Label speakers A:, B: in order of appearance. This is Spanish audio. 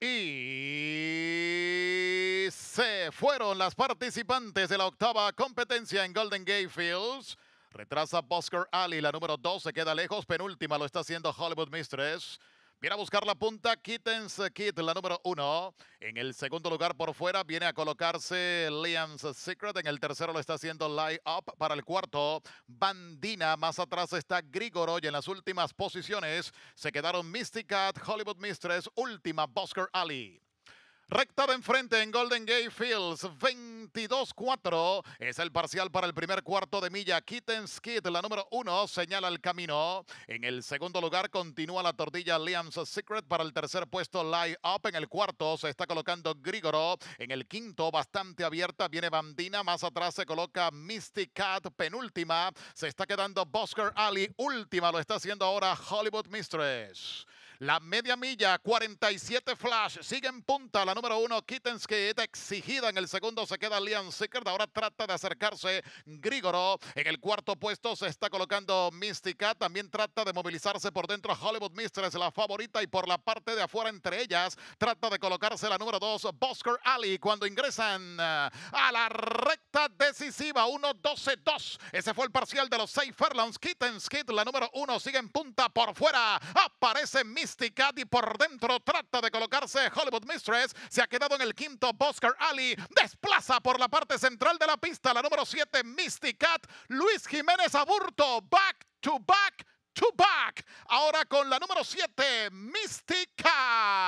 A: Y se fueron las participantes de la octava competencia en Golden Gate Fields. Retrasa Bosker Ali, la número dos se queda lejos, penúltima lo está haciendo Hollywood Mistress. Viene a buscar la punta Kittens Kit, la número uno. En el segundo lugar por fuera viene a colocarse Liam's Secret. En el tercero lo está haciendo Light Up. Para el cuarto, Bandina. Más atrás está Grigoro. Y en las últimas posiciones se quedaron Mysticat, Hollywood Mistress, última Bosker Alley. Recta de enfrente en Golden Gate Fields, 22-4 es el parcial para el primer cuarto de milla. Kittens Kid, la número uno, señala el camino. En el segundo lugar continúa la tortilla Liam's Secret para el tercer puesto, Light Up. En el cuarto se está colocando Grigoro. En el quinto, bastante abierta, viene Bandina. Más atrás se coloca Mystic Cat, penúltima. Se está quedando Bosker Ali. última. Lo está haciendo ahora Hollywood Mistress. La media milla, 47 flash. Sigue en punta la número uno, está Exigida en el segundo se queda Liam Sickert. Ahora trata de acercarse Grigoro. En el cuarto puesto se está colocando Mystica. También trata de movilizarse por dentro Hollywood Mistress, la favorita. Y por la parte de afuera, entre ellas, trata de colocarse la número dos, Bosker Ali. Cuando ingresan eh, a la recta decisiva, 1-12-2. Ese fue el parcial de los seis Fairlands. Kittens la número uno, sigue en punta por fuera. Aparece Mystic y por dentro trata de colocarse Hollywood Mistress. Se ha quedado en el quinto Boscar Alley, Desplaza por la parte central de la pista la número 7 Mystic Luis Jiménez Aburto, back to back to back. Ahora con la número 7 Mysticat